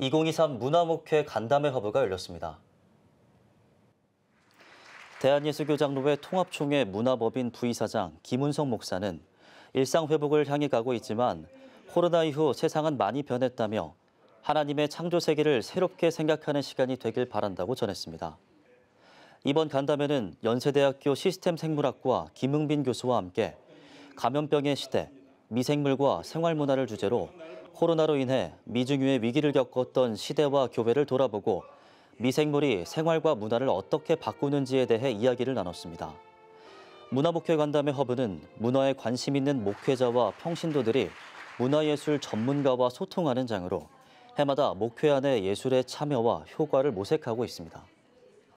2023 문화목회 간담회 화보가 열렸습니다. 대한예술교장로회 통합총회 문화법인 부이사장 김은성 목사는 일상 회복을 향해 가고 있지만 코로나 이후 세상은 많이 변했다며 하나님의 창조 세계를 새롭게 생각하는 시간이 되길 바란다고 전했습니다. 이번 간담회는 연세대학교 시스템 생물학과 김흥빈 교수와 함께 감염병의 시대, 미생물과 생활문화를 주제로 코로나로 인해 미중유의 위기를 겪었던 시대와 교배를 돌아보고 미생물이 생활과 문화를 어떻게 바꾸는지에 대해 이야기를 나눴습니다. 문화목회 간담회 허브는 문화에 관심 있는 목회자와 평신도들이 문화예술 전문가와 소통하는 장으로 해마다 목회 안의 예술의 참여와 효과를 모색하고 있습니다.